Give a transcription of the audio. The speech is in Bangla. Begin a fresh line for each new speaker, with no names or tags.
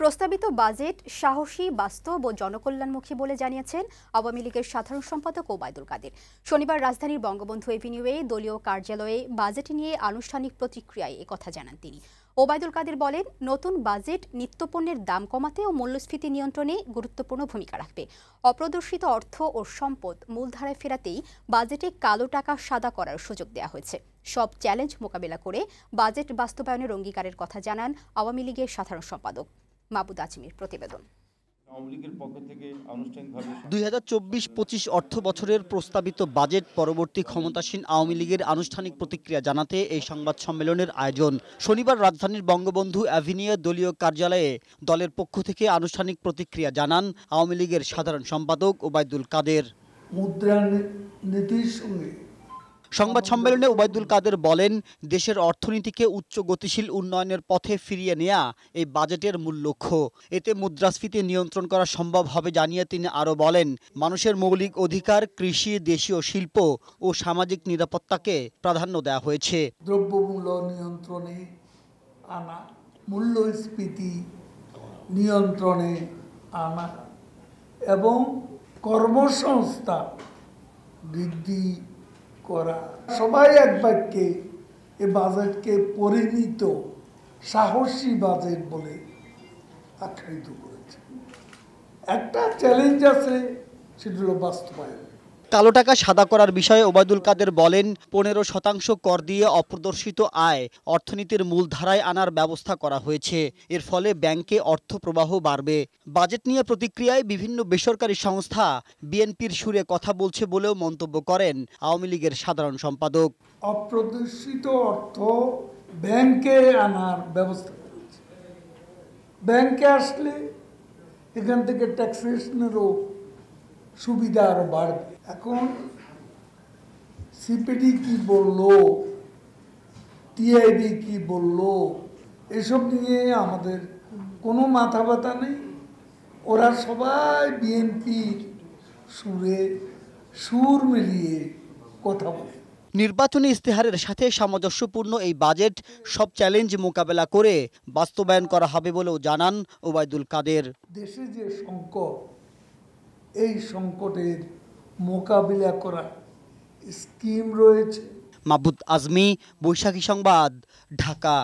প্রস্তাবিত বাজেট সাহসী বাস্তব ও জনকল্যাণমুখী বলে জানিয়েছেন আওয়ামী লীগের সাধারণ সম্পাদক ওবায়দুল কাদের শনিবার রাজধানীর বঙ্গবন্ধু এভিনিউয়ে দলীয় কার্যালয়ে বাজেট নিয়ে আনুষ্ঠানিক প্রতিক্রিয়ায় কথা জানান তিনি ওবায়দুল কাদের বলেন নতুন বাজেট নিত্যপণ্যের দাম কমাতে ও মূল্যস্ফীতি নিয়ন্ত্রণে গুরুত্বপূর্ণ ভূমিকা রাখবে অপ্রদর্শিত অর্থ ও সম্পদ মূলধারায় ফেরাতেই বাজেটে কালো টাকা সাদা করার সুযোগ দেওয়া হয়েছে সব চ্যালেঞ্জ মোকাবেলা করে বাজেট বাস্তবায়নের অঙ্গীকারের কথা জানান আওয়ামী লীগের সাধারণ সম্পাদক মাবুদ আজমির প্রতিবেদন
দুই হাজার চব্বিশ পঁচিশ অর্থ বছরের প্রস্তাবিত বাজেট পরবর্তী ক্ষমতাসীন আওয়ামী লীগের আনুষ্ঠানিক প্রতিক্রিয়া জানাতে এই সংবাদ সম্মেলনের আয়োজন শনিবার রাজধানীর বঙ্গবন্ধু অ্যাভিনিউ দলীয় কার্যালয়ে দলের পক্ষ থেকে আনুষ্ঠানিক প্রতিক্রিয়া জানান আওয়ামী লীগের সাধারণ সম্পাদক ওবায়দুল কাদের
মুদ্রানীতির সঙ্গে
সংবাদ সম্মেলনে ওবায়দুল কাদের বলেন দেশের অর্থনীতিকে উচ্চ গতিশীল উন্নয়নের পথে ফিরিয়ে নেয়া এই বাজেটের মূল লক্ষ্য এতে মুদ্রাস্ফীতি নিয়ন্ত্রণ করা সম্ভব হবে জানিয়ে তিনি আরও বলেন মানুষের মৌলিক অধিকার কৃষি দেশীয় শিল্প ও সামাজিক নিরাপত্তাকে প্রাধান্য দেওয়া হয়েছে
দ্রব্যমূল্য নিয়ন্ত্রণে আনা মূল্যস্ফীতি নিয়ন্ত্রণে আনা এবং কর্মসংস্থা বৃদ্ধি করা সবাই এক বাক্যে এ বাজেটকে পরিণত সাহসী বাজেট বলে আখ্যায়িত করেছে একটা চ্যালেঞ্জ আছে সেটা হল বাস্তবায়ন
কালো টাকা সাদা করার বিষয়ে ওবায়দুল কাদের বলেন পনেরো শতাংশ কর দিয়ে অপ্রদর্শিত আয় অর্থনীতির মূলধারায় আনার ব্যবস্থা করা হয়েছে এর ফলে ব্যাংকে অর্থ প্রবাহ বাড়বে বাজেট নিয়ে প্রতিক্রিয়ায় বিভিন্ন বেসরকারি সংস্থা বিএনপির সুরে কথা বলছে বলেও মন্তব্য করেন আওয়ামী লীগের সাধারণ সম্পাদক
অপ্রদর্শিত অর্থ ব্যাংকে আনার ব্যবস্থা ব্যাংকে আসলে এখান থেকে ট্যাক্সেশনেরও সুবিধা আরো বাড়বে এখন সিপিডি কি বলল টিআইডি কি বলল এসব নিয়ে আমাদের কোনো মাথা ব্যথা নেই ওরা সবাই বিএনপির সুরে সুর মিলিয়ে কথা বলে
নির্বাচনী ইস্তেহারের সাথে সামঞ্জস্যপূর্ণ এই বাজেট সব চ্যালেঞ্জ মোকাবেলা করে বাস্তবায়ন করা হবে বলেও জানান ওবায়দুল কাদের
দেশে যে সংকট এই সংকটের মোকাবিলা করার স্কিম রয়েছে
মাহবুদ আজমি বৈশাখী সংবাদ ঢাকা